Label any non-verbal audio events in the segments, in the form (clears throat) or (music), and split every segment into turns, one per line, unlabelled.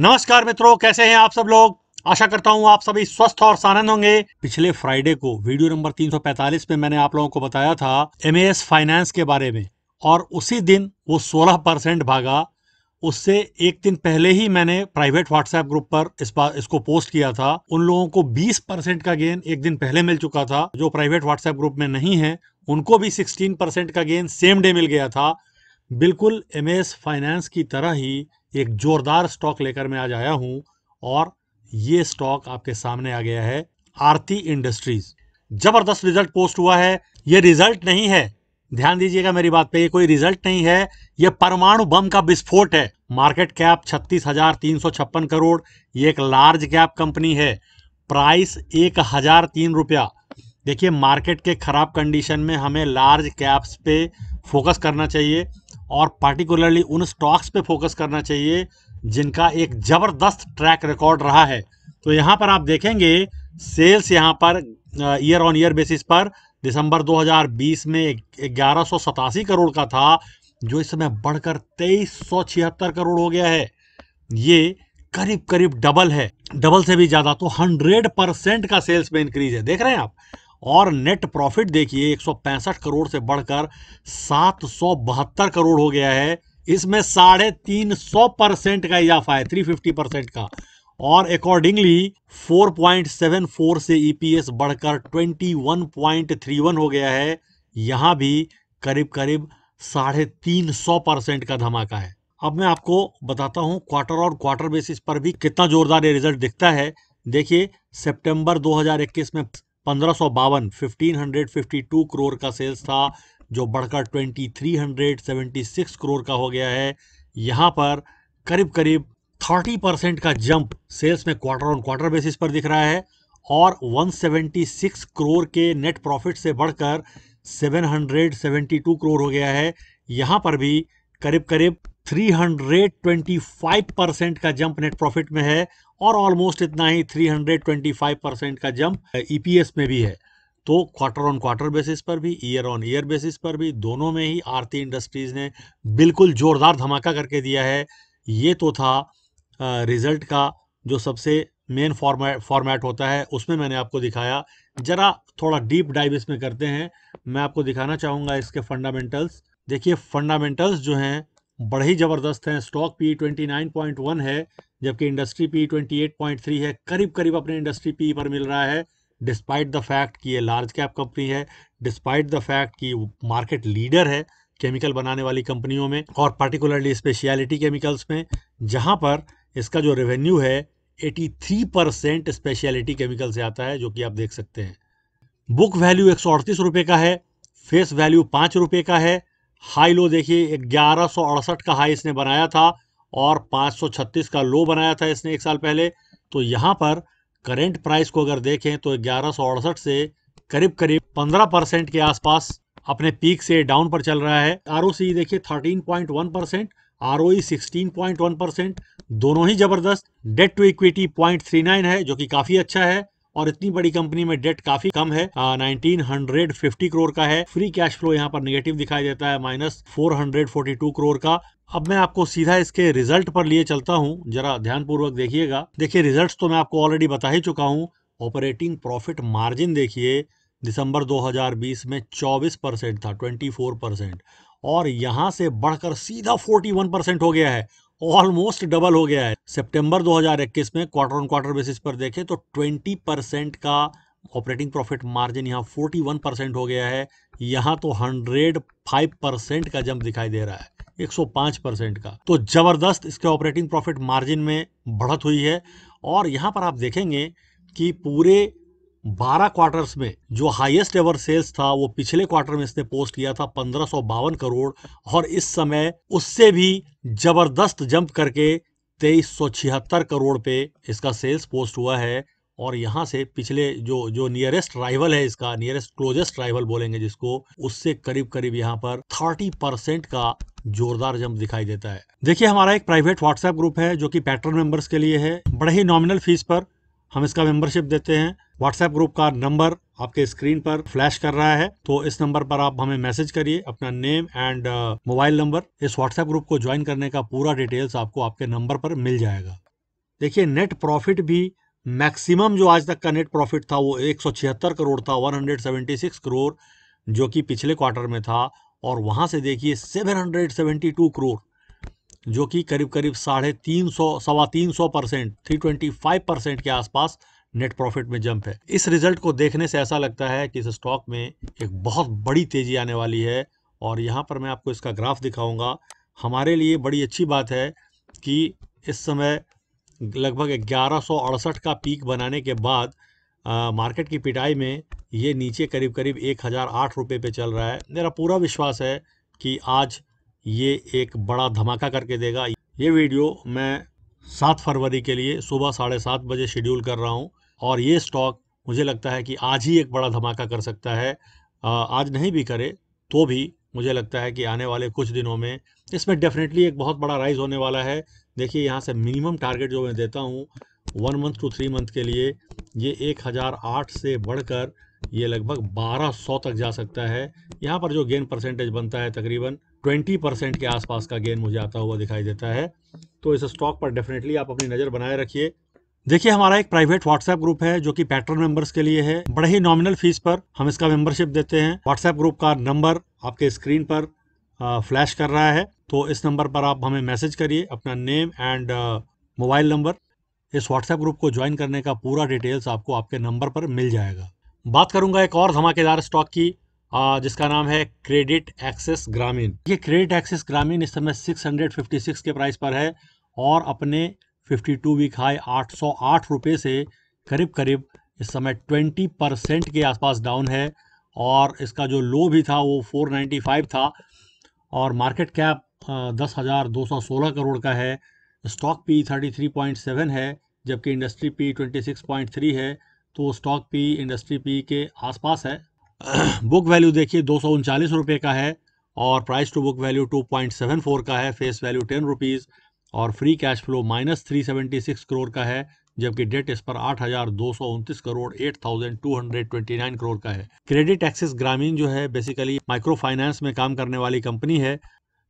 नमस्कार मित्रों कैसे हैं आप सब लोग आशा करता हूं आप सभी स्वस्थ और सानंद होंगे पिछले फ्राइडे को वीडियो नंबर 345 में मैंने आप लोगों को बताया था एम फाइनेंस के बारे में और उसी दिन वो 16 परसेंट भागा उससे एक दिन पहले ही मैंने प्राइवेट व्हाट्सएप ग्रुप पर इस बार इसको पोस्ट किया था उन लोगों को 20 परसेंट का गेन एक दिन पहले मिल चुका था जो प्राइवेट व्हाट्सएप ग्रुप में नहीं है उनको भी 16 परसेंट का गेन सेम डे मिल गया था बिल्कुल एम फाइनेंस की तरह ही एक जोरदार स्टॉक लेकर मैं आज आया हूं और ये स्टॉक आपके सामने आ गया है आरती इंडस्ट्रीज जबरदस्त रिजल्ट पोस्ट हुआ है ये रिजल्ट नहीं है ध्यान दीजिएगा मेरी बात पे ये कोई रिजल्ट नहीं है ये परमाणु बम का विस्फोट है मार्केट कैप छत्तीस हजार तीन सौ छप्पन करोड़ ये एक लार्ज कैप कंपनी है प्राइस एक हजार तीन रुपया देखिए मार्केट के ख़राब कंडीशन में हमें लार्ज कैप्स पे फोकस करना चाहिए और पार्टिकुलरली उन स्टॉक्स पे फोकस करना चाहिए जिनका एक ज़बरदस्त ट्रैक रिकॉर्ड रहा है तो यहाँ पर आप देखेंगे सेल्स यहाँ पर ईयर ऑन ईयर बेसिस पर दिसंबर 2020 में ग्यारह करोड़ का था जो इस समय बढ़कर तेईस करोड़ हो गया है ये करीब करीब डबल है डबल से भी ज़्यादा तो 100 परसेंट का सेल्स में इंक्रीज है देख रहे हैं आप और नेट प्रॉफिट देखिए एक करोड़ से बढ़कर सात करोड़ हो गया है इसमें साढ़े तीन सौ परसेंट का इजाफा है फिफ्टी परसेंट का और अकॉर्डिंगली फोर से ईपीएस e बढ़कर वन हो गया है यहां भी करीब करीब साढ़े तीन सौ परसेंट का धमाका है अब मैं आपको बताता हूं क्वार्टर और क्वार्टर बेसिस पर भी कितना जोरदार ये रिजल्ट दिखता है देखिए सितंबर 2021 में पंद्रह सौ करोड़ का सेल्स था जो बढ़कर 2376 करोड़ का हो गया है यहाँ पर करीब करीब 30 परसेंट का जंप सेल्स में क्वार्टर ऑन क्वार्टर बेसिस पर दिख रहा है और 176 करोड़ के नेट प्रॉफिट से बढ़कर 772 करोड़ हो गया है यहाँ पर भी करीब करीब 325 परसेंट का जंप नेट प्रॉफिट में है और ऑलमोस्ट इतना ही 325 परसेंट का जंप ईपीएस e में भी है तो क्वार्टर ऑन क्वार्टर बेसिस पर भी ईयर ऑन ईयर बेसिस पर भी दोनों में ही आरती इंडस्ट्रीज ने बिल्कुल जोरदार धमाका करके दिया है ये तो था रिजल्ट का जो सबसे मेन फॉर्मेट फॉर्मेट होता है उसमें मैंने आपको दिखाया ज़रा थोड़ा डीप डाइव इसमें करते हैं मैं आपको दिखाना चाहूँगा इसके फंडामेंटल्स देखिए फंडामेंटल्स जो हैं बड़े ही ज़बरदस्त हैं stock P twenty nine point one है जबकि industry P twenty eight point three है करीब करीब अपने इंडस्ट्री पी पर मिल रहा है डिस्पाइट द फैक्ट कि ये लार्ज कैप कंपनी है डिस्पाइट द फैक्ट कि मार्केट लीडर है केमिकल बनाने वाली कंपनियों में और पर्टिकुलरली स्पेशलिटी केमिकल्स में जहाँ पर इसका जो रेवेन्यू है 83 परसेंट स्पेशलिटी केमिकल से आता है जो कि आप देख सकते हैं बुक वैल्यू एक सौ का है फेस वैल्यू पाँच रुपये का है हाई लो देखिए ग्यारह सौ अड़सठ का हाई इसने बनाया था और 536 का लो बनाया था इसने एक साल पहले तो यहाँ पर करेंट प्राइस को अगर देखें तो ग्यारह से करीब करीब 15 परसेंट के आसपास अपने पीक से डाउन पर चल रहा है आर देखिए 13.1 परसेंट आर ओ परसेंट दोनों ही जबरदस्त डेट टू इक्विटी 0.39 है जो कि काफ़ी अच्छा है और इतनी बड़ी कंपनी में डेट काफी कम है नाइनटीन हंड्रेड फिफ्टी क्रोर का है फ्री कैश फ्लो यहाँ पर निगेटिव दिखाई देता है minus four hundred forty two crore का अब मैं आपको सीधा इसके रिजल्ट पर लिए चलता हूँ जरा ध्यानपूर्वक देखिएगा देखिए रिजल्ट तो मैं आपको ऑलरेडी बता ही चुका हूँ ऑपरेटिंग प्रॉफिट मार्जिन देखिए दिसंबर 2020 में 24 परसेंट था 24 परसेंट और यहाँ से बढ़कर सीधा 41 परसेंट हो गया है ऑलमोस्ट डबल हो गया है सितंबर 2021 में क्वार्टर ऑन क्वार्टर बेसिस पर देखें तो 20 परसेंट का ऑपरेटिंग प्रॉफिट मार्जिन यहाँ 41 परसेंट हो गया है यहां तो 105 परसेंट का जंप दिखाई दे रहा है 105 परसेंट का तो जबरदस्त इसके ऑपरेटिंग प्रॉफिट मार्जिन में बढ़त हुई है और यहां पर आप देखेंगे कि पूरे बारह क्वार्टर्स में जो हाईएस्ट एवर सेल्स था वो पिछले क्वार्टर में इसने पोस्ट किया था पंद्रह करोड़ और इस समय उससे भी जबरदस्त जंप करके तेईस करोड़ पे इसका सेल्स पोस्ट हुआ है और यहाँ से पिछले जो जो नियरेस्ट राइवल है इसका नियरेस्ट क्लोजेस्ट राइवल बोलेंगे जिसको उससे करीब करीब यहाँ पर 30 परसेंट का जोरदार जंप दिखाई देता है देखिए हमारा एक प्राइवेट व्हाट्सएप ग्रुप है जो कि पैटर्न मेंबर्स के लिए है बड़े ही नॉमिनल फीस पर हम इसका मेंबरशिप देते हैं व्हाट्सएप ग्रुप का नंबर आपके स्क्रीन पर फ्लैश कर रहा है तो इस नंबर पर आप हमें मैसेज करिए अपना नेम एंड मोबाइल नंबर इस व्हाट्सएप ग्रुप को ज्वाइन करने का पूरा डिटेल्स आपको आपके नंबर पर मिल जाएगा देखिए नेट प्रॉफिट भी मैक्सिमम जो आज तक का नेट प्रॉफिट था वो एक करोड़ था वन करोड़ जो कि पिछले क्वार्टर में था और वहाँ से देखिए 772 करोड़ जो कि करीब करीब साढ़े तीन सौ सवा तीन सौ percent three twenty five percent के आसपास नेट प्रॉफिट में जंप है इस रिजल्ट को देखने से ऐसा लगता है कि इस स्टॉक में एक बहुत बड़ी तेजी आने वाली है और यहाँ पर मैं आपको इसका ग्राफ दिखाऊंगा हमारे लिए बड़ी अच्छी बात है कि इस समय लगभग ग्यारह का पीक बनाने के बाद आ, मार्केट की पिटाई में ये नीचे करीब करीब एक हज़ार आठ रुपये पे चल रहा है मेरा पूरा विश्वास है कि आज ये एक बड़ा धमाका करके देगा ये वीडियो मैं सात फरवरी के लिए सुबह साढ़े सात बजे शेड्यूल कर रहा हूँ और ये स्टॉक मुझे लगता है कि आज ही एक बड़ा धमाका कर सकता है आज नहीं भी करे तो भी मुझे लगता है कि आने वाले कुछ दिनों में इसमें डेफिनेटली एक बहुत बड़ा राइज होने वाला है देखिए यहाँ से मिनिमम टारगेट जो मैं देता हूँ one month to three month के लिए ये एक हज़ार आठ से बढ़कर ये लगभग बारह सौ तक जा सकता है यहाँ पर जो गेन परसेंटेज बनता है तकरीबन ट्वेंटी परसेंट के आसपास का गेन मुझे आता हुआ दिखाई देता है तो इस स्टॉक पर डेफिनेटली आप अपनी नज़र बनाए रखिए देखिए हमारा एक प्राइवेट व्हाट्सएप ग्रुप है जो कि पैटर्न मेंबर्स के लिए है बड़े ही नॉमिनल फीस पर हम इसका मेंबरशिप देते हैं व्हाट्सएप ग्रुप का नंबर आपके स्क्रीन पर फ्लैश कर रहा है तो इस नंबर पर आप हमें मैसेज करिए अपना नेम एंड मोबाइल नंबर इस व्हाट्सएप ग्रुप को ज्वाइन करने का पूरा डिटेल्स आपको आपके नंबर पर मिल जाएगा बात करूंगा एक और धमाकेदार स्टॉक की जिसका नाम है क्रेडिट एक्सेस ग्रामीण ये क्रेडिट एक्सेस ग्रामीण इस समय 656 के प्राइस पर है और अपने 52 वीक हाई आठ सौ आठ रुपये से करीब करीब इस समय 20 परसेंट के आसपास डाउन है और इसका जो लो भी था वो 495 था और मार्केट कैप दस हज़ार दो सौ सोलह करोड़ का है स्टॉक पी 33.7 है जबकि इंडस्ट्री पी 26.3 है तो स्टॉक पी इंडस्ट्री पी के आसपास है बुक (clears throat) वैल्यू देखिए दो सौ का है और प्राइस टू बुक वैल्यू 2.74 का है फेस वैल्यू टेन रुपीज़ और free cash flow minus three seventy six crore का है जबकि डेट इस पर आठ हजार दो सौ उनतीस crore eight thousand two hundred twenty nine crore का है क्रेडिट एक्सिस ग्रामीण जो है बेसिकली माइक्रो फाइनेंस में काम करने वाली कंपनी है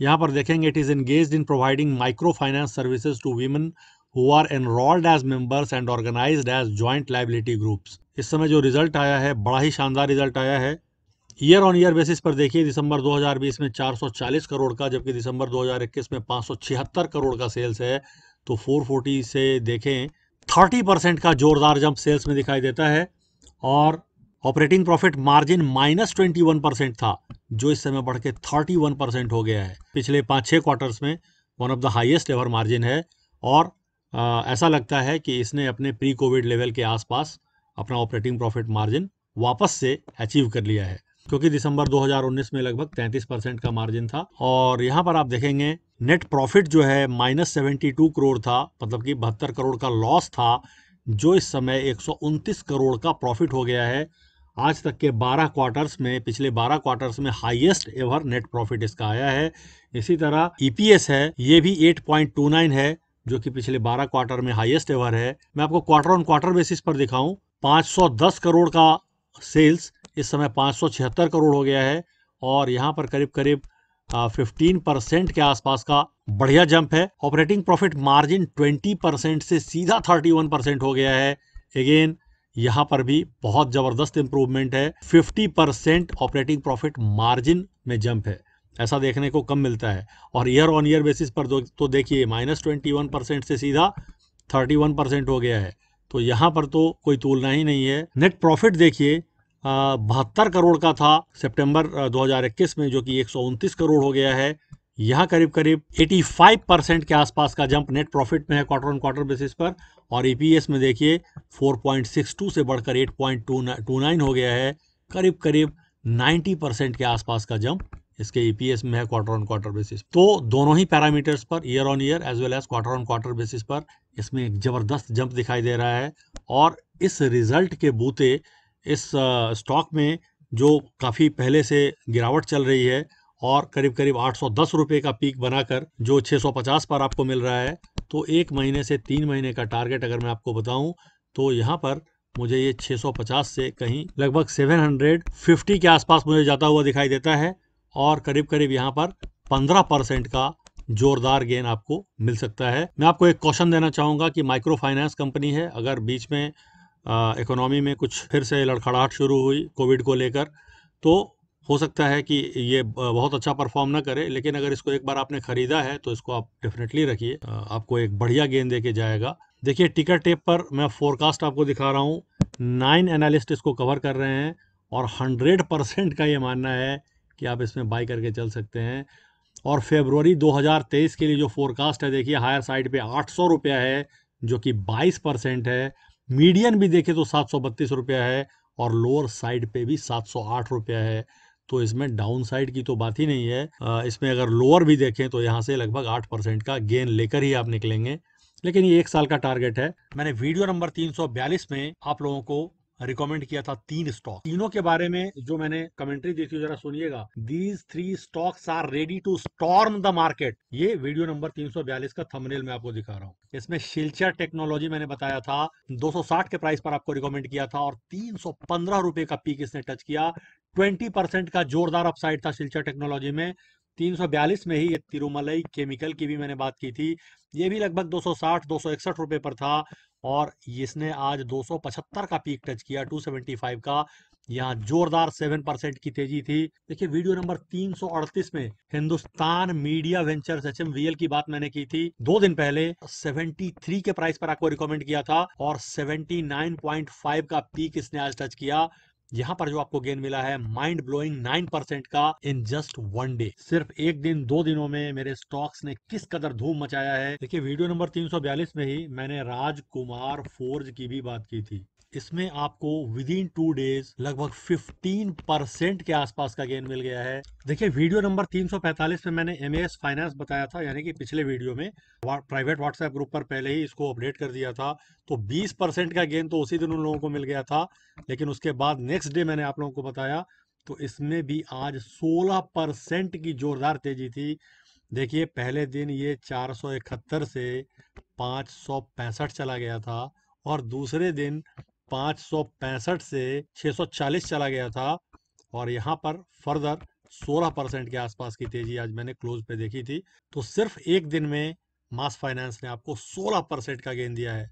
यहाँ पर देखेंगे it is engage in providing micro finance services to women who are enrolled as members and organise as joint liability groups इस समय जो रिजल्ट आया है बड़ा ही शानदार रिजल्ट आया है ईयर ऑन ईयर बेसिस पर देखिए दिसंबर 2020 में 440 करोड़ का जबकि दिसंबर 2021 में 576 करोड़ का सेल्स है तो 440 से देखें 30 परसेंट का जोरदार जंप सेल्स में दिखाई देता है और operating profit margin minus twenty one percent था जो इस समय बढ़ के थर्टी वन परसेंट हो गया है पिछले पाँच छः क्वार्टर्स में one of the highest ever margin है और आ, ऐसा लगता है कि इसने अपने प्री कोविड लेवल के आसपास अपना ऑपरेटिंग प्रॉफिट मार्जिन वापस से अचीव कर लिया है क्योंकि दिसंबर 2019 में लगभग 33 परसेंट का मार्जिन था और यहाँ पर आप देखेंगे नेट प्रॉफिट जो है माइनस सेवेंटी करोड़ था मतलब कि बहत्तर करोड़ का लॉस था जो इस समय एक करोड़ का प्रॉफिट हो गया है आज तक के 12 क्वार्टर्स में पिछले 12 क्वार्टर्स में हाईएस्ट एवर नेट प्रॉफिट इसका आया है इसी तरह ईपीएस e है ये भी 8.29 है जो कि पिछले 12 क्वार्टर में हाईएस्ट एवर है मैं आपको क्वार्टर ऑन क्वार्टर बेसिस पर दिखाऊं 510 करोड़ का सेल्स इस समय पाँच करोड़ हो गया है और यहाँ पर करीब करीब फिफ्टीन परसेंट के आसपास का बढ़िया जंप है operating profit margin twenty percent से सीधा थर्टी वन परसेंट हो गया है अगेन यहाँ पर भी बहुत ज़बरदस्त इम्प्रूवमेंट है fifty percent operating profit margin में जंप है ऐसा देखने को कम मिलता है और ईयर ऑन ईयर बेसिस पर तो देखिए माइनस ट्वेंटी से सीधा थर्टी हो गया है तो यहाँ पर तो कोई तुलना ही नहीं है नेट प्रॉफिट देखिए बहत्तर करोड़ का था सितंबर 2021 में जो कि एक करोड़ हो गया है यहाँ करीब करीब 85 परसेंट के आसपास का जंप नेट प्रॉफिट में है क्वार्टर ऑन क्वार्टर बेसिस पर और ईपीएस e में देखिए 4.62 से बढ़कर 8.29 हो गया है करीब करीब 90 परसेंट के आसपास का जंप इसके ईपीएस e में है क्वार्टर ऑन क्वार्टर बेसिस तो दोनों ही पैरामीटर्स पर year on year as well as quarter on quarter basis पर इसमें एक जबरदस्त जंप दिखाई दे रहा है और इस रिजल्ट के बूते इस स्टॉक में जो काफ़ी पहले से गिरावट चल रही है और करीब करीब 810 रुपए का पीक बनाकर जो 650 पर आपको मिल रहा है तो एक महीने से तीन महीने का टारगेट अगर मैं आपको बताऊं तो यहाँ पर मुझे ये 650 से कहीं लगभग 750 के आसपास मुझे जाता हुआ दिखाई देता है और करीब करीब यहाँ पर 15 परसेंट का जोरदार गेन आपको मिल सकता है मैं आपको एक क्वेश्चन देना चाहूँगा कि माइक्रो फाइनेंस कंपनी है अगर बीच में इकोनॉमी में कुछ फिर से लड़खड़ाहट शुरू हुई कोविड को लेकर तो हो सकता है कि ये बहुत अच्छा परफॉर्म ना करे लेकिन अगर इसको एक बार आपने खरीदा है तो इसको आप डेफिनेटली रखिए आपको एक बढ़िया गेंद दे के जाएगा देखिए टिकट टेप पर मैं फोरकास्ट आपको दिखा रहा हूँ नाइन एनालिस्ट इसको कवर कर रहे हैं और हंड्रेड परसेंट का ये मानना है कि आप इसमें बाई करके चल सकते हैं और फेबरवरी 2023 के लिए जो फोरकास्ट है देखिए हायर साइड पे आठ सौ रुपया है जो कि 22 परसेंट है मीडियन भी देखें तो सात सौ बत्तीस रुपया है और लोअर साइड पे भी सात सौ आठ रुपया है तो इसमें डाउन साइड की तो बात ही नहीं है इसमें अगर लोअर भी देखें तो यहाँ से लगभग आठ परसेंट का गेन लेकर ही आप निकलेंगे लेकिन ये एक साल का टारगेट है मैंने वीडियो नंबर 342 में आप लोगों को रिकमेंड किया था तीन स्टॉक तीनों के बारे में जो मैंने कमेंट्री देखी जरा सुनिएगा these three stocks are ready to storm the market ये वीडियो नंबर 342 का थंबनेल मैं आपको दिखा रहा हूँ इसमें शिलचर टेक्नोलॉजी मैंने बताया था 260 के प्राइस पर आपको रिकमेंड किया था और तीन रुपए का पीक इसने टच किया ट्वेंटी का जोरदार अपसाइड था शिलचर टेक्नोलॉजी में 342 में ही तिरुमलई केमिकल की भी मैंने बात की थी ये भी लगभग 260 261 रुपए पर था और इसने आज 275 का पीक टच किया 275 का यहाँ जोरदार सेवन परसेंट की तेजी थी देखिए वीडियो नंबर 338 में हिंदुस्तान मीडिया वेंचर्स एच की बात मैंने की थी दो दिन पहले 73 के प्राइस पर आपको रिकमेंड किया था और 79.5 का पीक इसने आज टच किया यहाँ पर जो आपको गेन मिला है माइंड ब्लोइंग नाइन परसेंट का इन जस्ट वन डे सिर्फ एक दिन दो दिनों में मेरे स्टॉक्स ने किस कदर धूम मचाया है देखिए वीडियो नंबर 342 में ही मैंने राजकुमार फोर्ज की भी बात की थी इसमें आपको विद इन टू डेज लगभग 15 परसेंट के आसपास का गेन मिल गया है देखिए वीडियो नंबर 345 में मैंने एम फाइनेंस बताया था यानी कि पिछले वीडियो में प्राइवेट व्हाट्सएप ग्रुप पर पहले ही इसको अपडेट कर दिया था तो 20 परसेंट का गेन तो उसी दिन उन लोगों को मिल गया था लेकिन उसके बाद नेक्स्ट डे मैंने आप लोगों को बताया तो इसमें भी आज सोलह परसेंट की जोरदार तेजी थी देखिए पहले दिन ये चार से पाँच चला गया था और दूसरे दिन पाँच से 640 चला गया था और यहाँ पर फर्दर 16 परसेंट के आसपास की तेजी आज मैंने क्लोज पे देखी थी तो सिर्फ एक दिन में मास फाइनेंस ने आपको 16 परसेंट का गेन दिया है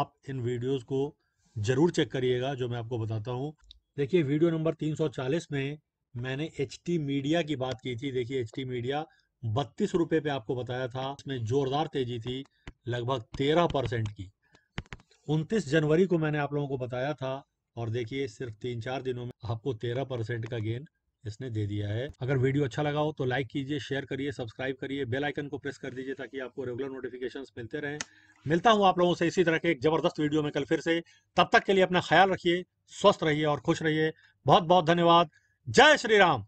आप इन वीडियोस को जरूर चेक करिएगा जो मैं आपको बताता हूँ देखिए वीडियो नंबर 340 में मैंने एच मीडिया की बात की थी देखिए एच मीडिया बत्तीस रुपये पे आपको बताया था इसमें जोरदार तेजी थी लगभग तेरह परसेंट की उनतीस जनवरी को मैंने आप लोगों को बताया था और देखिए सिर्फ तीन चार दिनों में आपको तेरह परसेंट का गेन इसने दे दिया है अगर वीडियो अच्छा लगा हो तो लाइक कीजिए शेयर करिए सब्सक्राइब करिए बेल आइकन को प्रेस कर दीजिए ताकि आपको रेगुलर नोटिफिकेशन मिलते रहें मिलता हूं आप लोगों से इसी तरह के एक जबरदस्त वीडियो में कल फिर से तब तक के लिए अपना ख्याल रखिए स्वस्थ रहिए और खुश रहिए बहुत बहुत धन्यवाद जय श्री राम